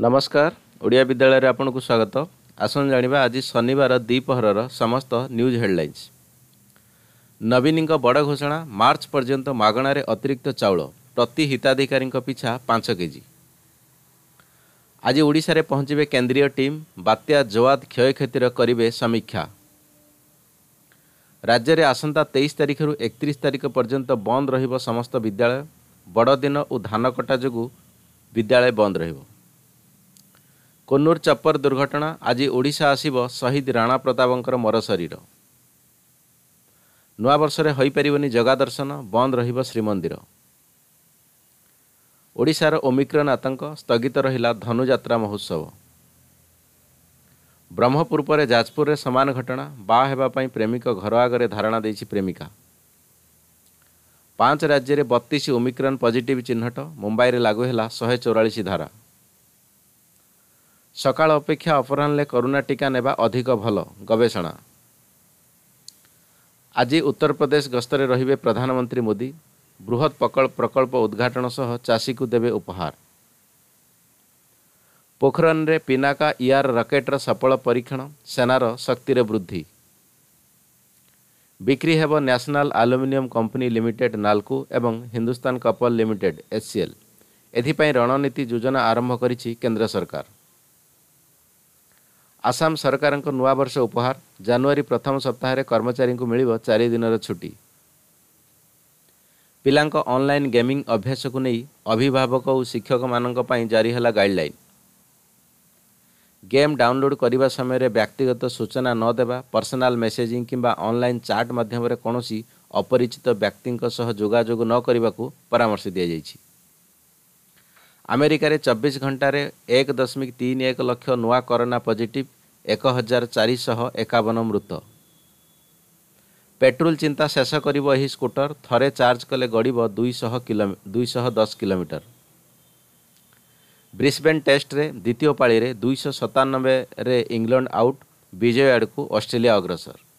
ନମସ୍କାର ଓଡ଼ିଆ ବିଦ୍ୟାଳୟରେ ଆପଣଙ୍କୁ ସ୍ୱାଗତ ଆସନ୍ତୁ ଜାଣିବା ଆଜି ଶନିବାର ଦ୍ୱିପହରର ସମସ୍ତ ନ୍ୟୁଜ୍ ହେଡ଼ଲାଇନ୍ସ ନବୀନଙ୍କ ବଡ଼ ଘୋଷଣା ମାର୍ଚ୍ଚ ପର୍ଯ୍ୟନ୍ତ ମାଗଣାରେ ଅତିରିକ୍ତ ଚାଉଳ ପ୍ରତି ହିତାଧିକାରୀଙ୍କ ପିଛା ପାଞ୍ଚ କେଜି ଆଜି ଓଡ଼ିଶାରେ ପହଞ୍ଚିବେ କେନ୍ଦ୍ରୀୟ ଟିମ୍ ବାତ୍ୟା ଜୱାଦ କ୍ଷୟକ୍ଷତିର କରିବେ ସମୀକ୍ଷା ରାଜ୍ୟରେ ଆସନ୍ତା ତେଇଶ ତାରିଖରୁ ଏକତିରିଶ ତାରିଖ ପର୍ଯ୍ୟନ୍ତ ବନ୍ଦ ରହିବ ସମସ୍ତ ବିଦ୍ୟାଳୟ ବଡ଼ଦିନ ଓ ଧାନ କଟା ଯୋଗୁଁ ବିଦ୍ୟାଳୟ ବନ୍ଦ ରହିବ କୁନ୍ନୁର ଚପର ଦୁର୍ଘଟଣା ଆଜି ଓଡ଼ିଶା ଆସିବ ଶହୀଦ ରାଣା ପ୍ରତାପଙ୍କର ମର ଶରୀର ନୂଆବର୍ଷରେ ହୋଇପାରିବନି ଜଗା ଦର୍ଶନ ବନ୍ଦ ରହିବ ଶ୍ରୀମନ୍ଦିର ଓଡ଼ିଶାର ଓମିକ୍ରନ୍ ଆତଙ୍କ ସ୍ଥଗିତ ରହିଲା ଧନୁଯାତ୍ରା ମହୋତ୍ସବ ବ୍ରହ୍ମପୁର ପରେ ଯାଜପୁରରେ ସମାନ ଘଟଣା ବାହା ହେବା ପାଇଁ ପ୍ରେମିକ ଘର ଆଗରେ ଧାରଣା ଦେଇଛି ପ୍ରେମିକା ପାଞ୍ଚ ରାଜ୍ୟରେ ବତିଶ ଓମିକ୍ରନ୍ ପଜିଟିଭ୍ ଚିହ୍ନଟ ମୁମ୍ବାଇରେ ଲାଗୁ ହେଲା ଶହେ ଚଉରାଳିଶ ଧାରା ସକାଳ ଅପେକ୍ଷା ଅପରାହ୍ନରେ କରୋନା ଟିକା ନେବା ଅଧିକ ଭଲ ଗବେଷଣା ଆଜି ଉତ୍ତରପ୍ରଦେଶ ଗସ୍ତରେ ରହିବେ ପ୍ରଧାନମନ୍ତ୍ରୀ ମୋଦି ବୃହତ୍ ପ୍ରକଳ୍ପ ଉଦ୍ଘାଟନ ସହ ଚାଷୀକୁ ଦେବେ ଉପହାର ପୋଖରନରେ ପିନାକା ଇଆର୍ ରକେଟ୍ର ସଫଳ ପରୀକ୍ଷଣ ସେନାର ଶକ୍ତିରେ ବୃଦ୍ଧି ବିକ୍ରି ହେବ ନ୍ୟାସନାଲ୍ ଆଲୁମିନିୟମ୍ କମ୍ପାନୀ ଲିମିଟେଡ୍ ନାଲକୁ ଏବଂ ହିନ୍ଦୁସ୍ତାନ କପଲ୍ ଲିମିଟେଡ୍ ଏସ୍ସିଏଲ୍ ଏଥିପାଇଁ ରଣନୀତି ଯୋଜନା ଆରମ୍ଭ କରିଛି କେନ୍ଦ୍ର ସରକାର ଆସାମ ସରକାରଙ୍କ ନୂଆବର୍ଷ ଉପହାର ଜାନୁଆରୀ ପ୍ରଥମ ସପ୍ତାହରେ କର୍ମଚାରୀଙ୍କୁ ମିଳିବ ଚାରି ଦିନର ଛୁଟି ପିଲାଙ୍କ ଅନଲାଇନ୍ ଗେମିଂ ଅଭ୍ୟାସକୁ ନେଇ ଅଭିଭାବକ ଓ ଶିକ୍ଷକମାନଙ୍କ ପାଇଁ ଜାରି ହେଲା ଗାଇଡ଼ଲାଇନ୍ ଗେମ୍ ଡାଉନଲୋଡ଼୍ କରିବା ସମୟରେ ବ୍ୟକ୍ତିଗତ ସୂଚନା ନ ଦେବା ପର୍ସନାଲ୍ ମେସେଜିଂ କିମ୍ବା ଅନଲାଇନ୍ ଚାଟ୍ ମାଧ୍ୟମରେ କୌଣସି ଅପରିଚିତ ବ୍ୟକ୍ତିଙ୍କ ସହ ଯୋଗାଯୋଗ ନ କରିବାକୁ ପରାମର୍ଶ ଦିଆଯାଇଛି ଆମେରିକାରେ ଚବିଶ ଘଣ୍ଟାରେ ଏକ ଦଶମିକ ତିନି ଏକ ଲକ୍ଷ ନୂଆ କରୋନା ପଜିଟିଭ୍ ଏକ ହଜାର ଚାରିଶହ ଏକାବନ ମୃତ ପେଟ୍ରୋଲ ଚିନ୍ତା ଶେଷ କରିବ ଏହି ସ୍କୁଟର ଥରେ ଚାର୍ଜ କଲେ ଗଡ଼ିବ ଦୁଇଶହ କିଲୋମି ଦୁଇଶହ ଦଶ କିଲୋମିଟର ବ୍ରିସବେନ୍ ଟେଷ୍ଟରେ ଦ୍ୱିତୀୟ ପାଳିରେ ଦୁଇଶହ ସତାନବେରେ ଇଂଲଣ୍ଡ ଆଉଟ୍ ବିଜୟ ଆଡ଼କୁ ଅଷ୍ଟ୍ରେଲିଆ ଅଗ୍ରସର